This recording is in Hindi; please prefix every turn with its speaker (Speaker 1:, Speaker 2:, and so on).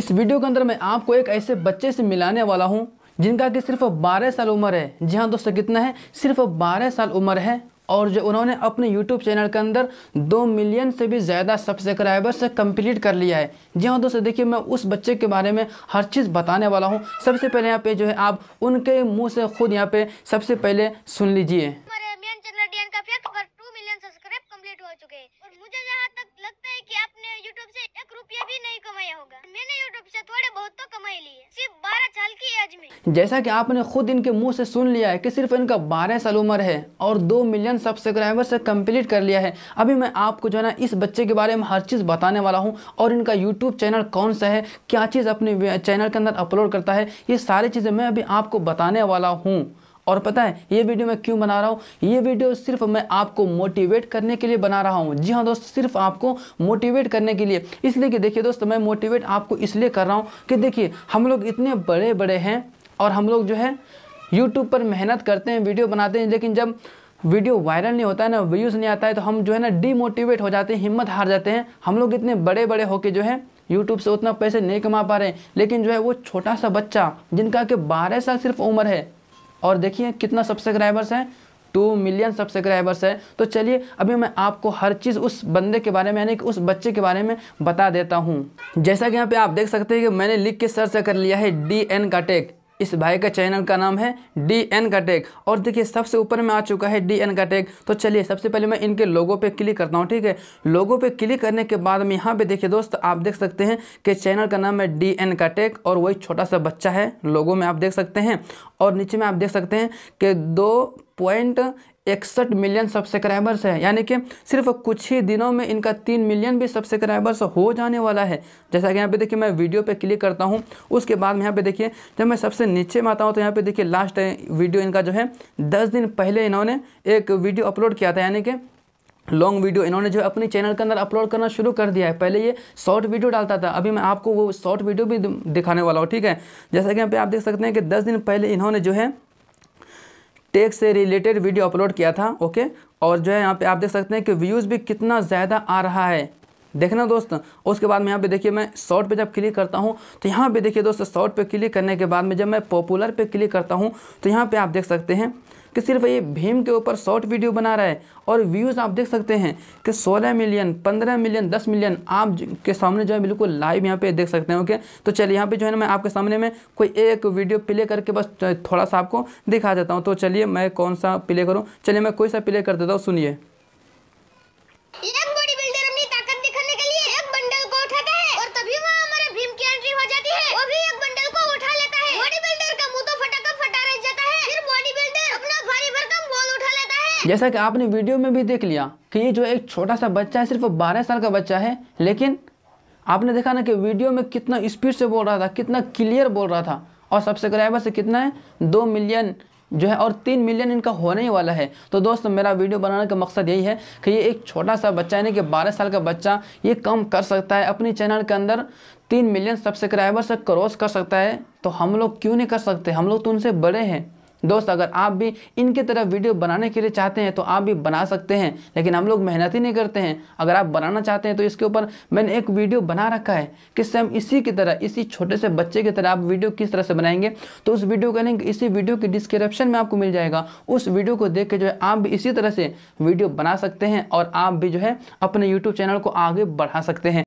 Speaker 1: इस वीडियो के अंदर मैं आपको एक ऐसे बच्चे से मिलाने वाला हूँ जिनका कि सिर्फ 12 साल उम्र है जी हाँ दोस्तों कितना है सिर्फ 12 साल उम्र है और जो उन्होंने अपने YouTube चैनल के अंदर दो मिलियन से भी ज़्यादा सब्सक्राइबर से कंप्लीट कर लिया है जी हाँ दोस्तों देखिए मैं उस बच्चे के बारे में हर चीज़ बताने वाला हूँ सबसे पहले यहाँ पे जो है आप उनके मुंह से खुद यहाँ पे सबसे पहले सुन लीजिए मैंने यूट्यूब से थोड़े बहुत तो कमाई ली है सिर्फ बारह साल की एज में जैसा कि आपने खुद इनके मुंह से सुन लिया है कि सिर्फ इनका बारह साल उम्र है और दो मिलियन सब्सक्राइबर से कम्प्लीट कर लिया है अभी मैं आपको जो है ना इस बच्चे के बारे में हर चीज़ बताने वाला हूँ और इनका यूट्यूब चैनल कौन सा है क्या चीज़ अपने चैनल के अंदर अपलोड करता है ये सारी चीज़ें मैं अभी आपको बताने वाला हूँ और पता है ये वीडियो मैं क्यों बना रहा हूँ ये वीडियो सिर्फ मैं आपको मोटिवेट करने के लिए बना रहा हूँ जी हाँ दोस्त सिर्फ आपको मोटिवेट करने के लिए इसलिए कि देखिए दोस्त मैं मोटिवेट आपको इसलिए कर रहा हूँ कि देखिए हम लोग इतने बड़े बड़े हैं और हम लोग जो है यूट्यूब पर मेहनत करते हैं वीडियो बनाते हैं लेकिन जब वीडियो वायरल नहीं होता है ना व्यूज़ नहीं आता है तो हम जो है ना डीमोटिवेट हो जाते हैं हिम्मत हार जाते हैं हम लोग इतने बड़े बड़े होके जो है यूट्यूब से उतना पैसे नहीं कमा पा रहे हैं लेकिन जो है वो छोटा सा बच्चा जिनका कि बारह साल सिर्फ उम्र है और देखिए कितना सब्सक्राइबर्स हैं टू मिलियन सब्सक्राइबर्स है तो चलिए अभी मैं आपको हर चीज़ उस बंदे के बारे में यानी कि उस बच्चे के बारे में बता देता हूँ जैसा कि यहाँ पे आप देख सकते हैं कि मैंने लिख के सर्च कर लिया है डी एन का टेक इस भाई का चैनल का नाम है डी एन का टेक और देखिए सबसे ऊपर में आ चुका है डी एन का टेक तो चलिए सबसे पहले मैं इनके लोगों पे क्लिक करता हूँ ठीक है लोगों पे क्लिक करने के बाद में यहाँ पे देखिए दोस्त आप देख सकते हैं कि चैनल का नाम है डी एन का टेक और वही छोटा सा बच्चा है लोगों में आप देख सकते हैं और नीचे में आप देख सकते हैं कि दो पॉइंट इकसठ मिलियन सब्सक्राइबर्स है यानी कि सिर्फ कुछ ही दिनों में इनका तीन मिलियन भी सब्सक्राइबर्स हो जाने वाला है जैसा कि यहाँ पे देखिए मैं वीडियो पे क्लिक करता हूँ उसके बाद में यहाँ पे देखिए जब मैं सबसे नीचे में आता हूँ तो यहाँ पे देखिए लास्ट वीडियो इनका जो है दस दिन पहले इन्होंने एक वीडियो अपलोड किया था यानी कि लॉन्ग वीडियो इन्होंने जो है अपने चैनल के अंदर अपलोड करना शुरू कर दिया है पहले ये शॉर्ट वीडियो डालता था अभी मैं आपको वो शॉर्ट वीडियो भी दिखाने वाला हूँ ठीक है जैसा कि यहाँ पे आप देख सकते हैं कि दस दिन पहले इन्होंने जो है टेक से रिलेटेड वीडियो अपलोड किया था ओके और जो है यहाँ पे आप देख सकते हैं कि व्यूज़ भी कितना ज़्यादा आ रहा है देखना दोस्त उसके बाद में यहाँ पे देखिए मैं शॉर्ट पे जब क्लिक करता हूँ तो यहाँ पे देखिए दोस्त शॉर्ट पे क्लिक करने के बाद में जब मैं पॉपुलर पे क्लिक करता हूँ तो यहाँ पे आप देख सकते हैं कि सिर्फ ये भीम के ऊपर शॉर्ट वीडियो बना रहा है और व्यूज़ आप देख सकते हैं कि 16 मिलियन 15 मिलियन 10 मिलियन आप के सामने जो है बिल्कुल लाइव यहाँ पे देख सकते हैं ओके तो चलिए यहाँ पे जो है ना मैं आपके सामने में कोई एक वीडियो प्ले करके बस थोड़ा सा आपको दिखा देता हूँ तो चलिए मैं कौन सा प्ले करूँ चलिए मैं कोई सा प्ले कर देता हूँ सुनिए जैसा कि आपने वीडियो में भी देख लिया कि ये जो एक छोटा सा बच्चा है सिर्फ बारह साल का बच्चा है लेकिन आपने देखा ना कि वीडियो में कितना स्पीड से बोल रहा था कितना क्लियर बोल रहा था और सब्सक्राइबर से कितना है दो मिलियन जो है और तीन मिलियन इनका होने ही वाला है तो दोस्तों मेरा वीडियो बनाने का मकसद यही है कि ये एक छोटा सा बच्चा यानी कि बारह साल का बच्चा ये कम कर सकता है अपने चैनल के अंदर तीन मिलियन सब्सक्राइबर से क्रॉस कर सकता है तो हम लोग क्यों नहीं कर सकते हम लोग तो उनसे बड़े हैं दोस्त अगर आप भी इनके तरह वीडियो बनाने के लिए चाहते हैं तो आप भी बना सकते हैं लेकिन हम लोग मेहनत ही नहीं करते हैं अगर आप बनाना चाहते हैं तो इसके ऊपर मैंने एक वीडियो बना रखा है कि सेम इसी की तरह इसी छोटे से बच्चे की तरह आप वीडियो किस तरह से बनाएंगे तो उस वीडियो का लिंक इसी वीडियो के डिस्क्रिप्शन में आपको मिल जाएगा उस वीडियो को देख के जो है आप भी इसी तरह से वीडियो बना सकते हैं और आप भी जो है अपने यूट्यूब चैनल को आगे बढ़ा सकते हैं